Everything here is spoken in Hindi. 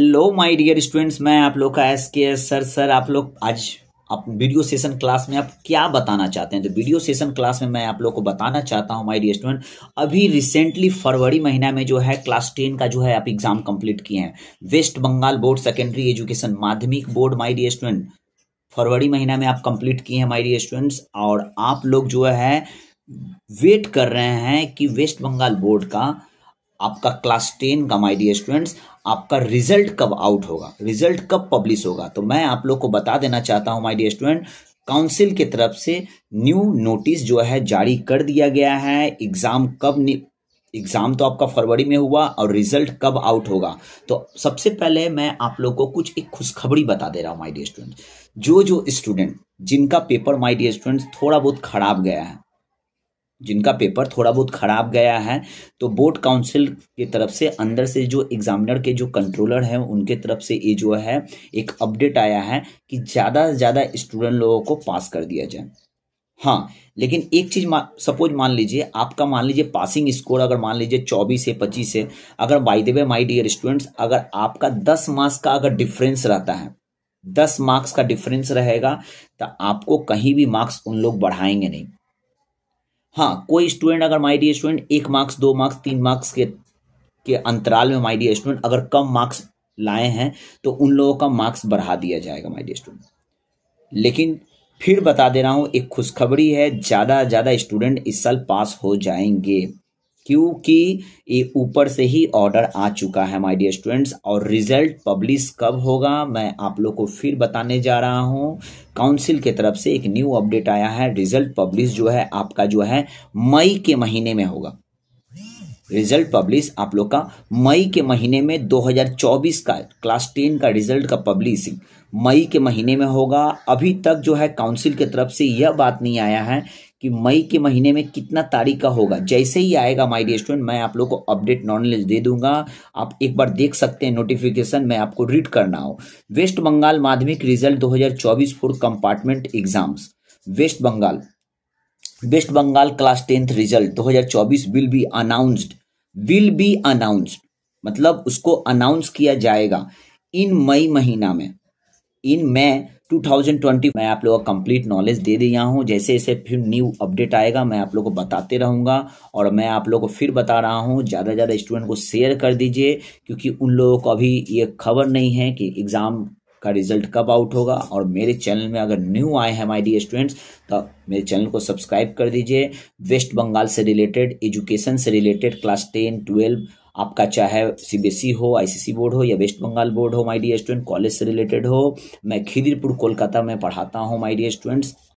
हेलो माय डियर स्टूडेंट्स मैं आप लोग का एस के एस सर सर आप लोग आज आप वीडियो सेशन क्लास में आप क्या बताना चाहते हैं तो वीडियो सेशन क्लास में मैं आप लोग को बताना चाहता हूं माय डियर स्टूडेंट अभी रिसेंटली फरवरी महीना में जो है क्लास टेन का जो है आप एग्जाम कंप्लीट किए हैं West Bengal board secondary education माध्यमिक बोर्ड माई डियर स्टूडेंट फरवरी महीना में आप कंप्लीट किए हैं माई डी स्टूडेंट्स और आप लोग जो है वेट कर रहे हैं कि वेस्ट बंगाल बोर्ड का आपका क्लास टेन का माई डियर स्टूडेंट्स आपका रिजल्ट कब आउट होगा रिजल्ट कब पब्लिश होगा तो मैं आप लोग को बता देना चाहता हूँ माई डियर स्टूडेंट काउंसिल की तरफ से न्यू नोटिस जो है जारी कर दिया गया है एग्ज़ाम कब एग्ज़ाम तो आपका फरवरी में हुआ और रिजल्ट कब आउट होगा तो सबसे पहले मैं आप लोग को कुछ एक खुशखबरी बता दे रहा हूँ माई डियर स्टूडेंट जो जो स्टूडेंट जिनका पेपर माई डियर स्टूडेंट्स थोड़ा बहुत ख़राब गया है जिनका पेपर थोड़ा बहुत ख़राब गया है तो बोर्ड काउंसिल की तरफ से अंदर से जो एग्जामिनर के जो कंट्रोलर हैं उनके तरफ से ये जो है एक अपडेट आया है कि ज़्यादा से ज़्यादा स्टूडेंट लोगों को पास कर दिया जाए हाँ लेकिन एक चीज़ मा, सपोज मान लीजिए आपका मान लीजिए पासिंग स्कोर अगर मान लीजिए चौबीस है पच्चीस है अगर by the way my dear students अगर आपका दस मार्क्स का अगर डिफरेंस रहता है दस मार्क्स का डिफरेंस रहेगा तो आपको कहीं भी मार्क्स उन लोग बढ़ाएंगे नहीं हाँ कोई स्टूडेंट अगर माई डी स्टूडेंट एक मार्क्स दो मार्क्स तीन मार्क्स के के अंतराल में माई डी स्टूडेंट अगर कम मार्क्स लाए हैं तो उन लोगों का मार्क्स बढ़ा दिया जाएगा माई डी स्टूडेंट लेकिन फिर बता दे रहा हूँ एक खुशखबरी है ज़्यादा ज़्यादा स्टूडेंट इस साल पास हो जाएंगे क्योंकि ये ऊपर से ही ऑर्डर आ चुका है माय डियर स्टूडेंट्स और रिजल्ट पब्लिश कब होगा मैं आप लोग को फिर बताने जा रहा हूँ काउंसिल के तरफ से एक न्यू अपडेट आया है रिजल्ट पब्लिश जो है आपका जो है मई के महीने में होगा रिजल्ट पब्लिश आप लोग का मई के महीने में 2024 का क्लास टेन का रिजल्ट का पब्लिशिंग मई के महीने में होगा अभी तक जो है काउंसिल की तरफ से यह बात नहीं आया है कि मई के महीने में कितना तारीख का होगा जैसे ही आएगा माई डी स्टूडेंट मैं आप लोग को अपडेट नॉलेज दे दूंगा आप एक बार देख सकते हैं नोटिफिकेशन मैं आपको रीड करना हो वेस्ट बंगाल माध्यमिक result 2024 for compartment exams West Bengal West Bengal class tenth result 2024 will be announced will be announced मतलब उसको अनाउंस किया जाएगा इन मई महीना में इन मई 2020 मैं आप लोगों का कंप्लीट नॉलेज दे दिया हूँ जैसे जैसे फिर न्यू अपडेट आएगा मैं आप लोगों को बताते रहूँगा और मैं आप लोगों को फिर बता रहा हूँ ज़्यादा से ज़्यादा स्टूडेंट को शेयर कर दीजिए क्योंकि उन लोगों को अभी ये खबर नहीं है कि एग्ज़ाम का रिजल्ट कब आउट होगा और मेरे चैनल में अगर न्यू आए हैं माई डी स्टूडेंट्स तो मेरे चैनल को सब्सक्राइब कर दीजिए वेस्ट बंगाल से रिलेटेड एजुकेशन से रिलेटेड क्लास टेन ट्वेल्व आपका चाहे सीबीएसई e हो आईसीसी बोर्ड हो या वेस्ट बंगाल बोर्ड हो माई डी स्टूडेंट कॉलेज से रिलेटेड हो मैं खिदिरपुर कोलकाता में पढ़ाता हूँ माई डी स्टूडेंट्स